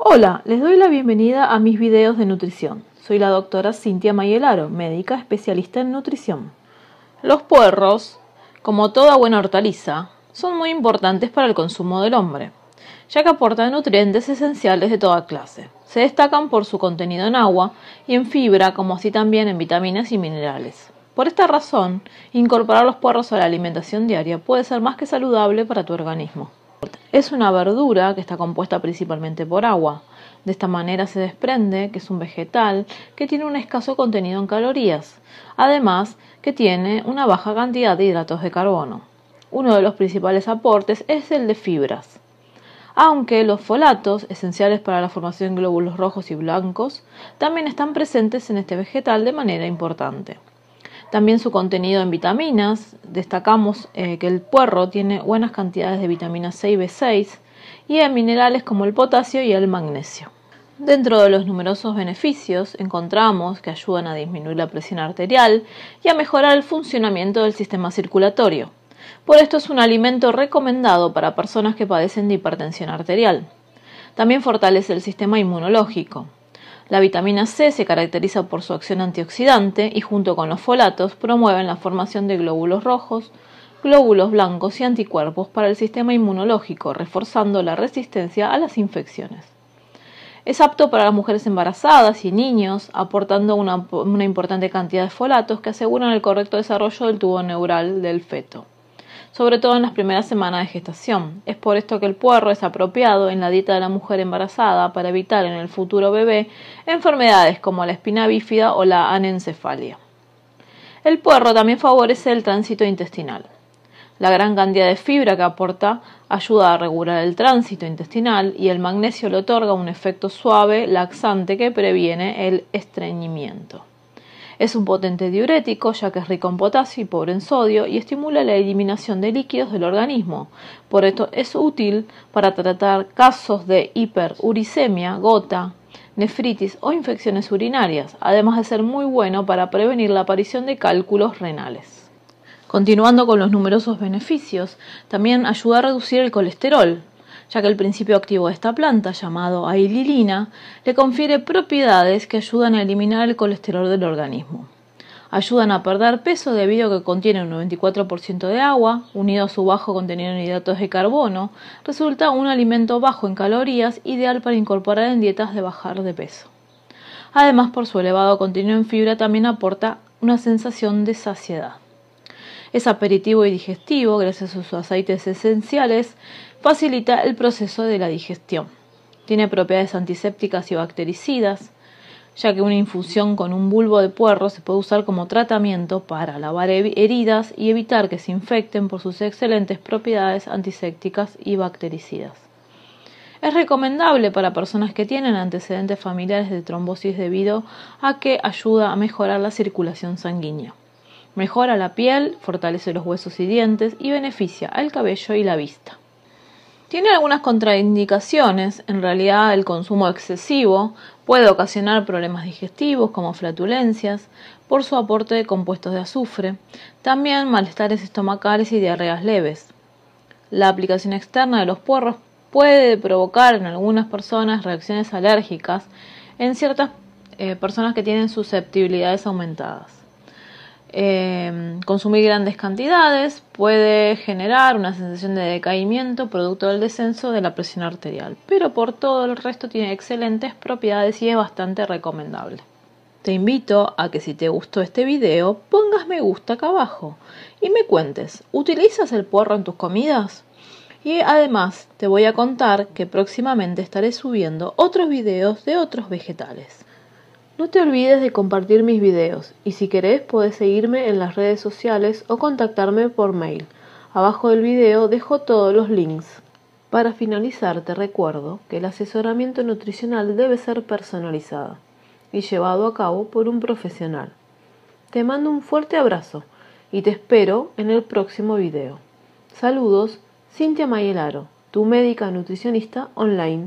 Hola, les doy la bienvenida a mis videos de nutrición. Soy la doctora Cintia Mayelaro, médica especialista en nutrición. Los puerros, como toda buena hortaliza, son muy importantes para el consumo del hombre, ya que aportan nutrientes esenciales de toda clase. Se destacan por su contenido en agua y en fibra, como así también en vitaminas y minerales. Por esta razón, incorporar los puerros a la alimentación diaria puede ser más que saludable para tu organismo. Es una verdura que está compuesta principalmente por agua. De esta manera se desprende que es un vegetal que tiene un escaso contenido en calorías, además que tiene una baja cantidad de hidratos de carbono. Uno de los principales aportes es el de fibras. Aunque los folatos, esenciales para la formación de glóbulos rojos y blancos, también están presentes en este vegetal de manera importante. También su contenido en vitaminas. Destacamos eh, que el puerro tiene buenas cantidades de vitamina C y B6 y en minerales como el potasio y el magnesio. Dentro de los numerosos beneficios encontramos que ayudan a disminuir la presión arterial y a mejorar el funcionamiento del sistema circulatorio. Por esto es un alimento recomendado para personas que padecen de hipertensión arterial. También fortalece el sistema inmunológico. La vitamina C se caracteriza por su acción antioxidante y junto con los folatos promueven la formación de glóbulos rojos, glóbulos blancos y anticuerpos para el sistema inmunológico, reforzando la resistencia a las infecciones. Es apto para las mujeres embarazadas y niños, aportando una, una importante cantidad de folatos que aseguran el correcto desarrollo del tubo neural del feto sobre todo en las primeras semanas de gestación. Es por esto que el puerro es apropiado en la dieta de la mujer embarazada para evitar en el futuro bebé enfermedades como la espina bífida o la anencefalia. El puerro también favorece el tránsito intestinal. La gran cantidad de fibra que aporta ayuda a regular el tránsito intestinal y el magnesio le otorga un efecto suave, laxante, que previene el estreñimiento. Es un potente diurético, ya que es rico en potasio y pobre en sodio, y estimula la eliminación de líquidos del organismo. Por esto es útil para tratar casos de hiperuricemia, gota, nefritis o infecciones urinarias, además de ser muy bueno para prevenir la aparición de cálculos renales. Continuando con los numerosos beneficios, también ayuda a reducir el colesterol, ya que el principio activo de esta planta, llamado aililina, le confiere propiedades que ayudan a eliminar el colesterol del organismo. Ayudan a perder peso debido a que contiene un 94% de agua, unido a su bajo contenido en hidratos de carbono, resulta un alimento bajo en calorías ideal para incorporar en dietas de bajar de peso. Además, por su elevado contenido en fibra también aporta una sensación de saciedad. Es aperitivo y digestivo, gracias a sus aceites esenciales, facilita el proceso de la digestión. Tiene propiedades antisépticas y bactericidas, ya que una infusión con un bulbo de puerro se puede usar como tratamiento para lavar heridas y evitar que se infecten por sus excelentes propiedades antisépticas y bactericidas. Es recomendable para personas que tienen antecedentes familiares de trombosis debido a que ayuda a mejorar la circulación sanguínea. Mejora la piel, fortalece los huesos y dientes y beneficia al cabello y la vista. Tiene algunas contraindicaciones, en realidad el consumo excesivo puede ocasionar problemas digestivos como flatulencias por su aporte de compuestos de azufre, también malestares estomacales y diarreas leves. La aplicación externa de los puerros puede provocar en algunas personas reacciones alérgicas en ciertas eh, personas que tienen susceptibilidades aumentadas. Em, consumir grandes cantidades puede generar una sensación de decaimiento producto del descenso de la presión arterial, pero por todo el resto tiene excelentes propiedades y es bastante recomendable. Te invito a que si te gustó este video pongas me gusta acá abajo y me cuentes, ¿utilizas el puerro en tus comidas? Y además te voy a contar que próximamente estaré subiendo otros videos de otros vegetales. No te olvides de compartir mis videos y si querés podés seguirme en las redes sociales o contactarme por mail. Abajo del video dejo todos los links. Para finalizar te recuerdo que el asesoramiento nutricional debe ser personalizado y llevado a cabo por un profesional. Te mando un fuerte abrazo y te espero en el próximo video. Saludos, Cintia Mayelaro, tu médica nutricionista online.